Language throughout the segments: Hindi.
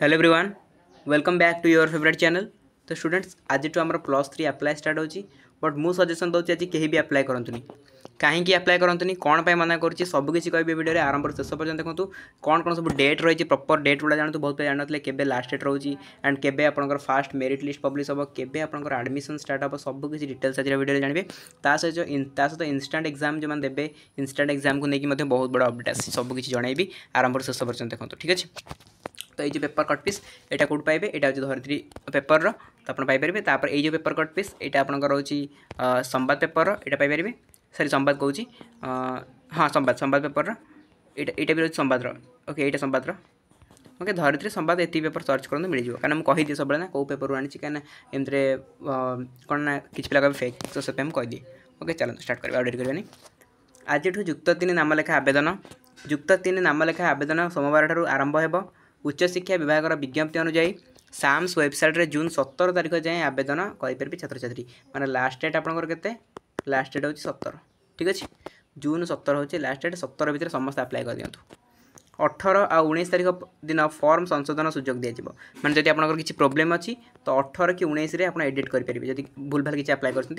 hello everyone welcome back to your favourite channel तो स्टूडेंट्स आज आम प्लस थ्री आप्लाए स्टार्ट होची बट मु सजेसन दौर आज कहीं भी आप्लाए करूनी कहीं आप्लाए करूनी कौन पर मना कर सबकि कह भिडियो आरंभ शेष पर्यटन देखो कौन कौन सब डेट रही प्रपर डेट गुड़ा जानते बहुत जानते के लास्ट डेट रोचे एंड के आपंकर फास्ट मेरीट लिस्ट पब्लीश हम के आडमिशन स्टार्ट हम सबकि डिटेल्स आज भिडियो जानते सहित सहित इनस्टाट एक्जाम जो देते इनस्टाट एक्जाम को लेकिन बहुत बड़ा अपडेट आसी सबकि जनइबी आरंभ शेष पर्यटन देखो ठीक है তো এই যে পেপর কট পিস এটা কোটি পাইবে এটা হচ্ছে ধরিত্রী পেপর তো আপনার পাইপারে তাপরে এই যে পেপর কট পিস এটা আপনার হচ্ছে সম্বাদ পেপর এটা পাইপারে সরি সম্বাদ কৌছি হ্যাঁ সম্বাদ সম্বাদ পেপর এটা এটা বি রয়েছে সম্বাদর ওকে এইটা সম্বাদর ওকে ধরিত্রী সম্বাদ এটি পেপর সর্চ করতে মিলিযোগ কারণ আমি কহিদিয়ে সবুলে না কেউ পেপর আনিছি কেন এমতিরে কোণ না কিছু পিলা ফেক তো সেপাই আমি কহিদিয়ে ওকে চলুন স্টার্ট করবে আপডেট করবানি ଆଜିଠୁ ଯୁକ୍ତ ତିନି ନାମଲେଖା ଆବେଦନ ଯୁକ୍ତ ତିନି ନାମଲେଖା ଆବେଦନ ସୋମବାରଠାରୁ ଆରମ୍ଭ ହେବ উচ্চশিক্ষা বিভাগের বিজ্ঞপ্তি অনুযায়ী সামস ওয়েবসাইট্রে জুন সতের তারিখ যায় আবেদন করে ছাত্রছাত্রী মানে লাস্ট ডেট আপনার কেতে লাস্ট ডেট হচ্ছে সতের ঠিক আছে জুন সতের হচ্ছে লাস্ট ডেট সতের ভিতরে সমস্ত আপ্লাই করে দিও অঠর আনিশ তারিখ দিন ফর্ম সংশোধন সুযোগ দিয়ে মানে যদি আপনার কিছু প্রোবলেম অছি তো অঠর কি উনিশে আপনার এডিট করে পারবে যদি ভুলভাল কিছু আপ্লাই করছেন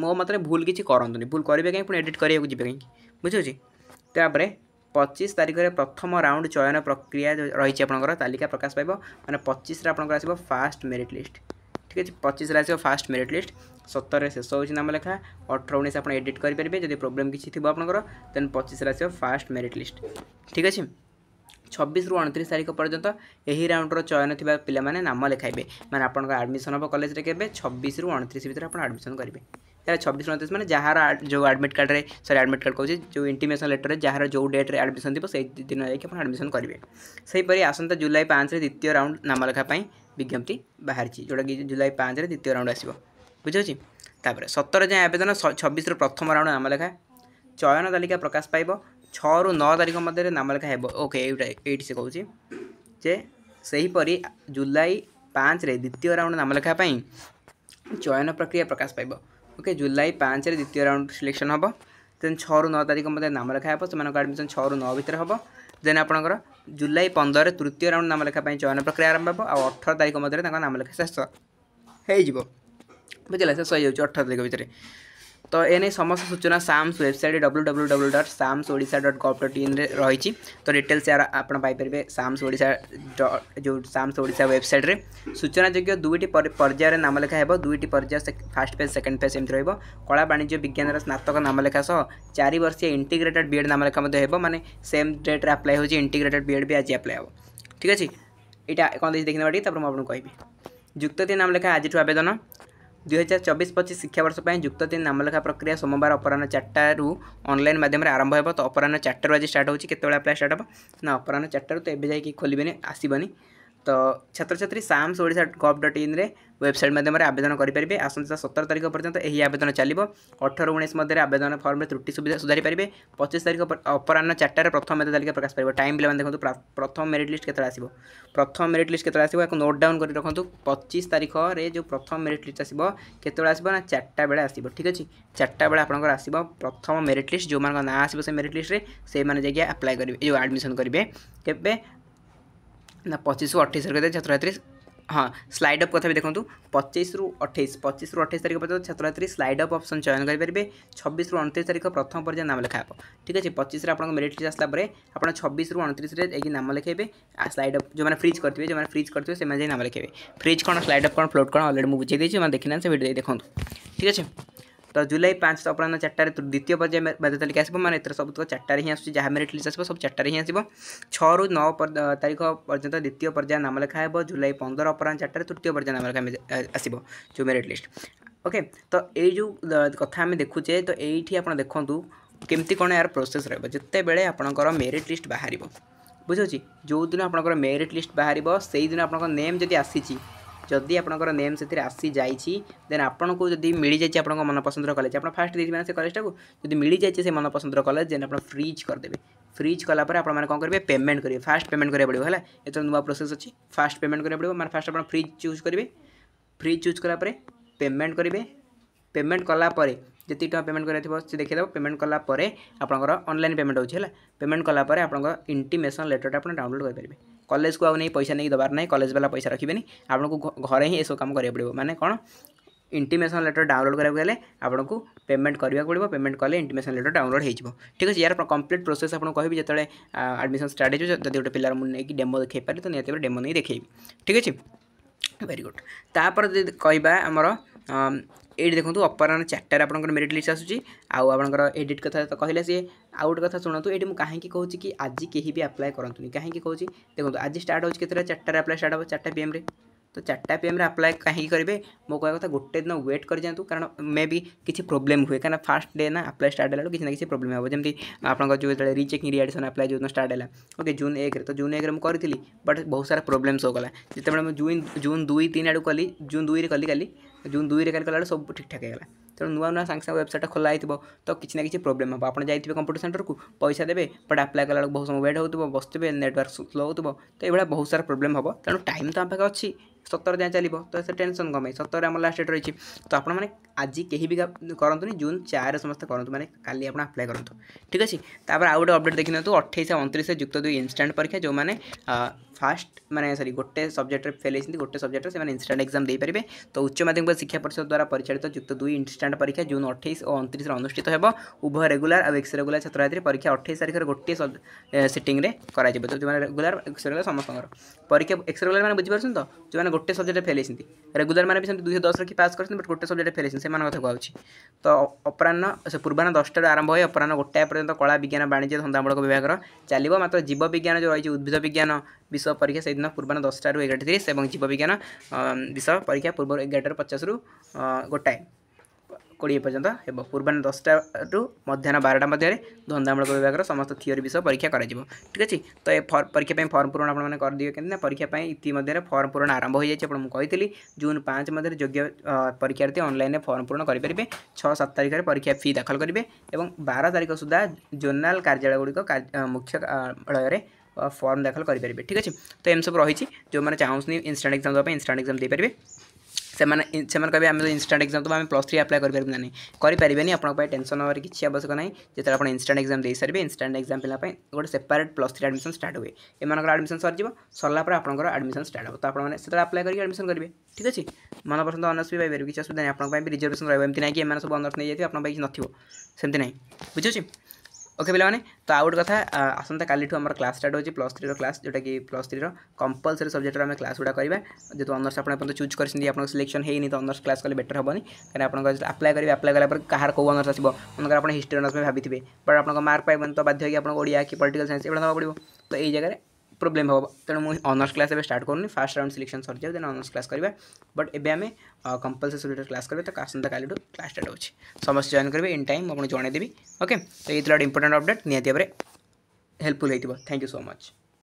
মো মতে ভুল কিছু করতুনি ভুল করবে কাই পুঁ এডিট করা যাবে কাই বুঝি তাপরে পঁচিশ তারিখের প্রথম রাউন্ড চয়ন প্রক্রিয়া রয়েছে আপনার তালিকা প্রকাশ পাইব মানে পঁচিশে আপনার আসব ফাষ্ট মেরিট লিষ্ট ঠিক আছে পঁচিশে আসব ফাষ্ট মেরিট লিষ্ট সতরের শেষ হচ্ছে নাম লেখা অঠর উনিশ আপনার এডিট করে পেবে যদি প্রোবলেম কিছু থাকবে আপনার দেন পঁচিশে আসব ফাষ্ট মেরিট লিষ্ট ঠিক আছে ଛବିଶରୁ ଅଣତିରିଶ ତାରିଖ ପର୍ଯ୍ୟନ୍ତ ଏହି ରାଉଣ୍ଡର ଚୟନ ଥିବା ପିଲାମାନେ ନାମ ଲେଖାଇବେ ମାନେ ଆପଣଙ୍କ ଆଡ଼ମିସନ୍ ହେବ କଲେଜରେ କେବେ ଛବିଶରୁ ଅଣତିରିଶ ଭିତରେ ଆପଣ ଆଡ଼ମିସନ୍ କରିବେ यार छब्स उन्तीस मैंने जहाँ जो आडमिट कार्ड में सरी आडमिट कार्ड कहे जो इंटीमेसन लेटर है जहाँ जो डेट्रे आडमिशन थी से दिन जाए आडमिशन करेंगे से हीपरी आसंता जुलाई पाँच द्वितीय राउंड नामलेखापी विज्ञप्ति बाहर जोटा कि जुलाई पाँच द्वितीय राउंड आसो बुझे तापर सतर जाए आवेदन छब्बीस प्रथम राउंड नामलेखा चयन तालिका प्रकाश पाइब छु नौ तारिख मध्य नामलेखा होके ये से कहे जे से हीपरी जुलाई पाँच द्वितीय राउंड नामलेखापी चयन प्रक्रिया प्रकाश पाइबा ଓକେ ଜୁଲାଇ ପାଞ୍ଚରେ ଦ୍ୱିତୀୟ ରାଉଣ୍ଡ ସିଲେକ୍ସନ୍ ହେବ ଦେନ୍ ଛଅରୁ ନଅ ତାରିଖ ମଧ୍ୟ ନାମ ଲେଖା ହେବ ସେମାନଙ୍କ ଆଡ଼ମିସନ୍ ଛଅରୁ ନଅ ଭିତରେ ହେବ ଦେନ୍ ଆପଣଙ୍କର ଜୁଲାଇ ପନ୍ଦରରେ ତୃତୀୟ ରାଉଣ୍ଡ ନାମ ଲେଖା ପାଇଁ ଚୟନ ପ୍ରକ୍ରିୟା ଆରମ୍ଭ ହେବ ଆଉ ଅଠର ତାରିଖ ମଧ୍ୟରେ ତାଙ୍କ ନାମ ଲେଖା ଶେଷ ହେଇଯିବ ବୁଝିଲା ଶେଷ ହେଇଯାଉଛି ଅଠର ତାରିଖ ଭିତରେ তো এনে সমস্ত সূচনা SAMS website W W W dot SAMS Odisha dot gov ডট ইন্রে রয়েছে তো ডিটেলস এর আপনার পাইপারে সামস ওড়িশা যে সামস ওড়িশা ওয়েবসাইট্রে সূচনাযোগ্য দুইটি পর্যায়ের নাম লেখা হব দুইটি পর্যায় ফার্স্ট পেজ সেকেন্ড পেজ এমনি রহব কলা বাণিজ্য বিজ্ঞানের স্নাতক নাম লেখা সহ চারি বর্ষীয় ইন্টিগ্রেটেড বিএড নাম লেখা হব মানে সেম ডেট্রে আপ্লাই হচ্ছে ইন্টিগ্রেটেড বিএড বি আজ আপ্লাই হব ঠিক আছে এটা কোন দেখি নেওয়া টিকে তারপর মু আপনার কবি যুক্ত তিন নাম লেখা আজ আবেদন ଦୁଇହଜାର ଚବିଶ ପଚିଶ ଶିକ୍ଷାବର୍ଷ ପାଇଁ ଯୁକ୍ତ ତିନି ନାମଲେଖା ପ୍ରକ୍ରିୟା ସୋମବାର ଅପରାହ୍ନ ଚାରିଟାରୁ ଅନଲାଇନ୍ ମାଧ୍ୟମରେ ଆରମ୍ଭ ହେବ ତ ଅପରାହ୍ନ ଚାରିଟାରୁ ଆଜି ଷ୍ଟାର୍ଟ ହେଉଛି କେତେବେଳେ ଆପ୍ଲାଏ ଷ୍ଟାର୍ଟ ହେବ ନା ଅପରାହ୍ନ ଚାରିଟାରୁ ତ ଏବେ ଯାଇକି ଖୋଲିବେନି ଆସିବନି तो छात्र छात्री साम्स ओडा गव डट इन वेबसाइट मध्यम आवेदन करेंगे आसंता सतर तारीख पर्यटन यही आवेदन चलो अठर उन्नीस मध्य आवेदन फर्म त्रुटि सुविधा सुधारी पारे पचीस तारीख अपराह चार्टार प्रथम मेरे तालिका प्रकाश पाव टाइम पे देखो प्रथम मेरीट लिस्ट केत प्रथम मेरीट लिस्ट केत नोट डाउन कर रखुद पचीस तारीख में जो प्रथम मेरीट लिस्ट आसत आसना चार्टा बेले आसो ठीक अच्छे चार्टा बेले आपंकर आस प्रथम मेरीट लिस्ट जो ना आसो से मेरीट लिस्ट से मैंने जाए आप्लाय करेंगे जो आडमिशन करेंगे ନା ପଚିଶରୁ ଅଠେଇଶ ତାରିଖ ଛାତ୍ରଛାତ୍ରୀ ହଁ ସ୍ଲାଇଡ୍ ଅପ୍ କଥା ବି ଦେଖନ୍ତୁ ପଚିଶରୁ ଅଠେଇଶ ପଚିଶରୁ ଅଠେଇଶ ତାରିଖ ପର୍ଯ୍ୟନ୍ତ ଛାତ୍ରଛାତ୍ରୀ ସ୍ଲାଇଡ୍ ଅପ୍ ଅପସନ୍ ଚୟନ କରିପାରିବେ ଛବିଶରୁ ଅଣତିରିଶ ତାରିଖ ପ୍ରଥମ ପର୍ଯ୍ୟାୟ ନାମ ଲେଖା ହେବ ଠିକ୍ ଅଛି ପଚିଶରେ ଆପଣଙ୍କ ମେରିଟ୍ ଲିଷ୍ଟ ଆସିଲା ପରେ ଆପଣ ଛବିଶରୁ ଅଣତିରିଶରେ ଯାଇକି ନାମ ଲେଖାଇବେ ସ୍ଲାଇଡ୍ ଅପ୍ ଯେଉଁମାନେ ଫ୍ରିଜ୍ କରିଥିବେ ଯେଉଁମାନେ ଫ୍ରିଜ୍ କରିଥିବେ ସେମାନେ ଯାଇ ନାମ ଲେଖାଇବେ ଫ୍ରିଜ୍ କ'ଣ ସ୍ଲାଇଡ୍ ଅପ୍ କ'ଣ ଫ୍ଲୋଟ୍ କ'ଣ ଅଲରେଡ଼ି ମୁଁ ବୁଝେଇ ଦେଇଛି ସେମାନେ ଦେଖିନାହାନ୍ତି ସେ ଭିଡ଼ିଓ ଦେଖନ୍ତୁ ଠିକ୍ ଅଛି ତ ଜୁଲାଇ ପାଞ୍ଚ ତ ଅପରାହ୍ନ ଚାରିଟାରେ ଦ୍ୱିତୀୟ ପର୍ଯ୍ୟାୟ ବାଧ୍ୟତାଲିକା ଆସିବ ମାନେ ଏଥିରେ ସବୁତକ ଚାରିଟାରେ ହିଁ ଆସୁଛି ଯାହା ମେରିଟ୍ ଲିଷ୍ଟ ଆସିବ ସବୁ ଚାରିଟାରେ ହିଁ ଆସିବ ଛଅରୁ ନଅ ତାରିଖ ପର୍ଯ୍ୟନ୍ତ ଦ୍ୱିତୀୟ ପର୍ଯ୍ୟାୟ ନାମ ଲେଖା ହେବ ଜୁଲାଇ ପନ୍ଦର ଅପରାହ୍ନ ଚାରିଟାରେ ତୃତୀୟ ପର୍ଯ୍ୟାୟ ନାମ ଲେଖା ଆସିବ ଯେଉଁ ମେରିଟ୍ ଲିଷ୍ଟ ଓକେ ତ ଏଇ ଯେଉଁ କଥା ଆମେ ଦେଖୁଛେ ତ ଏଇଠି ଆପଣ ଦେଖନ୍ତୁ କେମିତି କ'ଣ ଏହାର ପ୍ରୋସେସ୍ ରହିବ ଯେତେବେଳେ ଆପଣଙ୍କର ମେରିଟ୍ ଲିଷ୍ଟ ବାହାରିବ ବୁଝୁଛି ଯେଉଁଦିନ ଆପଣଙ୍କର ମେରିଟ୍ ଲିଷ୍ଟ ବାହାରିବ ସେଇଦିନ ଆପଣଙ୍କ ନେମ୍ ଯଦି ଆସିଛି যদি আপনার নেম সেটি আসি যাই দেন আপনার যদি মিলি যাই আপনার মনপসন্দর কলেজ আপনার ফার্স্ট দিয়ে সে কলেজটা যদি মিলি যাই সে মনপসন্দর কলেজ দেন আপনার ফ্রিজ করেদেবে ফ্রিজ কলাপরে আপনার কম করবে পেমেন্ট করবে ফার্স্ট পেমেন্ট করা পড়বে হল এত নূয়া প্রোসেস অছি ফার্স্ট পেমেন্ট করা পড়বে মানে ফার্স্ট আপনার ফ্রিজ চুজ করবে ফ্রিজ চুজ কলাপরে পেমেন্ট করবে পেমেন্ট কলাপরে যেত টাকা পেমেন্ট করার থাকবে সে দেখিদেব পেমেন্ট কলাপরে আপনার অনলাইন পেমেন্ট হচ্ছে হল পেমেন্ট কলাপরে আপনার ইন্টিমেসন লেটরটা আপনার ডাউনলোড করে পারবে कलेज को आउ पैसा नहीं दबार ना कलेज वाला पैसा रखे आपको घरे ही सब कम करा पड़ो मैंने कौन ইন্টিমেসন লেটর ডাউনলোড করা গেলে আপনার পেমেন্ট করা পড়ব পেমেন্ট কলে ইন্টিমেসন লেটর ডাউনলোড হয়ে যাব ঠিক আছে ইয়ার কমপ্লিট প্রোসেস আপনার কবি যেত আডমিশন স্টার্ট হয়েছে যদি গোটে পিলার মুখ নেই ডেমো দেখাই পারি তো নিহতি ডেমো নিয়ে দেখাইবি ঠিক আছে ভেরি গুড তাপরে যদি কহবা আমার ଏଇଠି ଦେଖନ୍ତୁ ଅପର ମାନେ ଚାରିଟାରେ ଆପଣଙ୍କର ମେରିଟ୍ ଲିଷ୍ଟ ଆସୁଛି ଆଉ ଆପଣଙ୍କର ଏଡ଼ିଟ୍ କଥା ତ କହିଲେ ସିଏ ଆଉ ଗୋଟେ କଥା ଶୁଣନ୍ତୁ ଏଇଠି ମୁଁ କାହିଁକି କହୁଛି କି ଆଜି କେହି ବି ଆପ୍ଲାଏ କରନ୍ତୁନି କାହିଁକି କହୁଛି ଦେଖନ୍ତୁ ଆଜି ଷ୍ଟାର୍ଟ ହେଉଛି କେତେଟା ଚାରିଟାରେ ଆପ୍ଲାଏ ଷ୍ଟାର୍ଟ ହେବ ଚାରିଟା ପିଏମ୍ରେ ତ ଚାରିଟା ପିଏମ୍ରେ ଆପ୍ଲାଏ କାହିଁକି କରିବେ ମୋ କହିବା କଥା ଗୋଟେ ଦିନ ୱେଟ୍ କରିଯାଆନ୍ତୁ କାରଣ ମେ ବି କିଛି ପ୍ରୋବ୍ଲେମ୍ ହୁଏ କାରଣ ଫାର୍ଷ୍ଟ ଡେ ନା ଆପ୍ଲାଏ ଷ୍ଟାର୍ଟ ହେଲାରୁ କିଛି ନା କିଛି ପ୍ରୋବ୍ଲେମ୍ ହେବ ଯେମିତି ଆପଣଙ୍କ ଯେଉଁ ଯେତେବେଳେ ରିଚେକିଂ ରିଆଡ଼ସନ୍ ଆପ୍ଲାଏ ଯେଉଁଦିନ ଷ୍ଟାର୍ଟ ହେଲା ଓକେ ଜୁନ୍ ଏକରେ ତ ଜୁନ୍ ଏକରେ ମୁଁ କରିଥିଲି ବଟ୍ ବହୁତ ସାରା ପ୍ରୋବ୍ଲେମ୍ ସୋ କଲା ଯେତେବେଳେ ମୁଁ ଜୁନ୍ ଜୁନ୍ ଦୁଇ ତିନି ଆଡ଼କୁ କଲି ଜୁନ୍ ଦୁଇରେ କଲି କାଲି জুন দুইরে কালি কলাবেলে সব ঠিকঠাক হয়েগলা ତେଣୁ ନୂଆ ନୂଆ ସାଙ୍ଗେ ସାଙ୍ଗେ ୱେବସାଇଟ୍ ଖୋଲା ହେଇଥିବ ତ କିଛି ନା କିଛି ପ୍ରୋବ୍ଲେମ୍ ହେବ ଆପଣ ଯାଇଥିବେ କମ୍ପ୍ୟୁଟର ସେଣ୍ଟରକୁ ପଇସା ଦେବେ ବଟ୍ ଆପ୍ଲାଏ କଲାବେଳକୁ ବହୁତ ସମୟ ୱେଟ୍ ହେଉଥିବ ବସୁଥିବେ ନେଟୱାର୍କ ସ୍ଲୋ ହେଉଥିବ ତ ଏଇଭଳିଆ ବହୁତ ସାରା ପ୍ରୋବ୍ଲେମ୍ ହେବ ତେଣୁ ଟାଇମ୍ ତ ଆମ ପାଖରେ ଅଛି ସତର ଯାଏଁ ଚାଲିବ ତ ସେ ଟେନସନ୍ କ'ଣ ପାଇଁ ସତରରେ ଆମ ଲାଷ୍ଟ ଡେଟ୍ ରହିଛି ତ ଆପଣମାନେ ଆଜି କେହି ବି କରନ୍ତୁନି ଜୁନ୍ ଚାରିରେ ସମସ୍ତେ କରନ୍ତୁ ମାନେ କାଲି ଆପଣ ଆପ୍ଲାଏ କରନ୍ତୁ ଠିକ୍ ଅଛି ତାପରେ ଆଉ ଗୋଟେ ଅପଡ଼େଟ୍ ଦେଖିନିଅନ୍ତୁ ଅଠେଇଶ ଅଣତିରିଶରେ ଯୁକ୍ତ ଦୁଇ ଇନଷ୍ଟାଣ୍ଟ ପରୀକ୍ଷା ଯେଉଁମାନେ ফার্স্ট মানে সরি গোটে সবজেক্টরে ফেল হয়েছেন গোটে সবজেক্টরে সে ইনস্টাট এক্সাম দিয়ে তো উচ্চ মাধ্যমিক শিক্ষা পরিষদ দ্বারা পরিচালিত যুক্ত দুই ইনস্টাট পরীক্ষা জুন অঠেইশ ও অনতিশে অনুষ্ঠিত হব উভয় রেগুলার আর এক্স রেগুলার ছাত্রছাত্রী পরীক্ষা অঠেইশ তারিখের গোটিয়ে সিটিংরে করা যাব তো যে রেগুলার এক্স রেগুলার সমস্তর পরীক্ষা এক্স রেগুলার মানে বুঝিপারছেন তো যে গোটে সবজেক্টে ফেল হয়েছেন রেগুলার মানে সেমি দুইশো দশ রক্ষি পাস করছেন বট গোটে সবজেক্টে ফেল হয়েছেন সে কথা কুহাচ্ছে তো অপরাহ্ন সে পূর্বাহ্ন দশটার আরম্ভ হয়ে অপরাহ্ন গোটায়ে পর্যন্ত কলা বিজ্ঞান বাণিজ্য ধন্দামূলক বিভাগর চালিব মাত্র জীববিজ্ঞান যে রয়েছে উদ্ভিদ বিজ্ঞান ବିଷୟ ପରୀକ୍ଷା ସେଦିନ ପୂର୍ବାହ୍ନ ଦଶଟାରୁ ଏଗାରଟା ତିରିଶ ଏବଂ ଜୀବବିଜ୍ଞାନ ବିଷୟ ପରୀକ୍ଷା ପୂର୍ବରୁ ଏଗାରଟାରୁ ପଚାଶରୁ ଗୋଟାଏ କୋଡ଼ିଏ ପର୍ଯ୍ୟନ୍ତ ହେବ ପୂର୍ବାହ୍ନ ଦଶଟାରୁ ମଧ୍ୟାହ୍ନ ବାରଟା ମଧ୍ୟରେ ଧନ୍ଦାମୂଳକ ବିଭାଗର ସମସ୍ତ ଥିଓରି ବିଷୟ ପରୀକ୍ଷା କରାଯିବ ଠିକ୍ ଅଛି ତ ଏ ପରୀକ୍ଷା ପାଇଁ ଫର୍ମ ପୂରଣ ଆପଣମାନେ କରିଦେବେ କାହିଁକି ନା ପରୀକ୍ଷା ପାଇଁ ଇତିମଧ୍ୟରେ ଫର୍ମ ପୂରଣ ଆରମ୍ଭ ହୋଇଯାଇଛି ଆପଣ ମୁଁ କହିଥିଲି ଜୁନ୍ ପାଞ୍ଚ ମଧ୍ୟରେ ଯୋଗ୍ୟ ପରୀକ୍ଷାର୍ଥୀ ଅନଲାଇନ୍ରେ ଫର୍ମ ପୂରଣ କରିପାରିବେ ଛଅ ସାତ ତାରିଖରେ ପରୀକ୍ଷା ଫି ଦାଖଲ କରିବେ ଏବଂ ବାର ତାରିଖ ସୁଦ୍ଧା ଜୋନାଲ କାର୍ଯ୍ୟାଳୟଗୁଡ଼ିକ ମୁଖ୍ୟ କାର୍ଯ୍ୟାଳୟରେ फर्म दाखल करेंगे ठीक अच्छे तो एम सब रही जो मैंने चाहूँ इनस्टाट एक्जाम देखें इनस्टाट एक्जाम देपारे से कहे आम इनस्टाट एक्जाम तो आम प्लस थ्री अप्लाई करेंगे ना आप टेनसन हमारे किसी आवश्यक ना जितने आप इनस्टाट एक्जाम दे सारे इनस्टाट एक्जाम पे गोटे separate plus three admission start हुए इनका आडमिशन सर सरला आपर आडमिशन स्टार्ट हो तो आपने से अप्लाई करके एडमिशन करेंगे ठीक अच्छे मन पसंद अनर्स भी पाइपर किसी असुविधा नहीं आप रिजर्वेशन रहा है एमती नहीं कि सब अनर्स नहीं जाए आप नाई सेमती ना बुझे ଓକେ ପିଲାମାନେ ତ ଆଉ ଗୋଟେ କଥା ଆସନ୍ତାକାଲିଠୁ ଆମର କ୍ଲାସ୍ ଷ୍ଟାର୍ଟ ହେଉଛି ପ୍ଲସ୍ ଥ୍ରୀର କ୍ଲାସ୍ ଯେଉଁଟାକି ପ୍ଲସ୍ ଥ୍ରୀର କମ୍ପଲସରି ସବଜେକ୍ଟର ଆମେ କ୍ଲାସ୍ ଗୁଡ଼ା କରିବା ଯେହେତୁ ଅନର୍ସ ଆପଣ ଏପର୍ଯ୍ୟନ୍ତ ଚୁଜ୍ କରିଛନ୍ତି ଆପଣଙ୍କ ସିଲେକ୍ସନ୍ ହେଇନି ତ ଅନର୍ସ କ୍ଲାସ୍ କଲେ ବେଟର୍ ହେବନି କାରଣ ଆପଣଙ୍କ ଆପ୍ଲାଏ କରିବେ ଆପ୍ଲାଏ କଲା ପରେ କାହାର କେଉଁ ଅନର୍ସ ଆସିବ ମନେକର ଆପଣ ହିଷ୍ଟ୍ରି ଅନର୍ସ ପାଇଁ ଭାବିଥିବେ ବଟ୍ ଆପଣଙ୍କ ମାର୍କ ପାଇବେନି ତ ବାଧ୍ୟ ହେଇକି ଆପଣଙ୍କୁ ଓଡ଼ିଆ କି ପଲିଟିକାଲ୍ ସାଇନ୍ସ ଏଗୁଡ଼ା ନେବାକୁ ପଡ଼ିବ ତ ଏଇ ଜାଗାରେ ପ୍ରୋବ୍ଲେମ୍ ହେବ ତେଣୁ ମୁଁ ଅନର୍ସ କ୍ଲାସ୍ ଏବେ ଷ୍ଟାର୍ଟ କରୁନି ଫାର୍ଷ୍ଟ ରାଉଣ୍ଡ ସିଲେକ୍ସନ୍ ସରିଯିବ ଦେନ୍ ଅନର୍ସ କ୍ଲାସ୍ କରିବା ବଟ୍ ଏବେ ଆମେ କମ୍ପଲସରି କ୍ଲାସ୍ କରିବା ତ ଆସନ୍ତାକାଲିଠୁ କ୍ଲାସ୍ ଷ୍ଟାର୍ଟ ହେଉଛି ସମସ୍ତେ ଜଏନ୍ କରିବେ ଇନ୍ ଟାଇମ୍ ମୁଁ ଆପଣଙ୍କୁ ଜଣାଇଦେବି ଓକେ ତ ଏଇଥିଲା ଗୋଟେ ଇମ୍ପୋର୍ଟାଣ୍ଟ ଅପଡ଼େଟ୍ ନିହାତି ଭାବରେ ହେଲ୍ପଫୁଲ୍ ହୋଇଥିବ ଥ୍ୟାଙ୍କ ୟୁ ସୋ ମଚ୍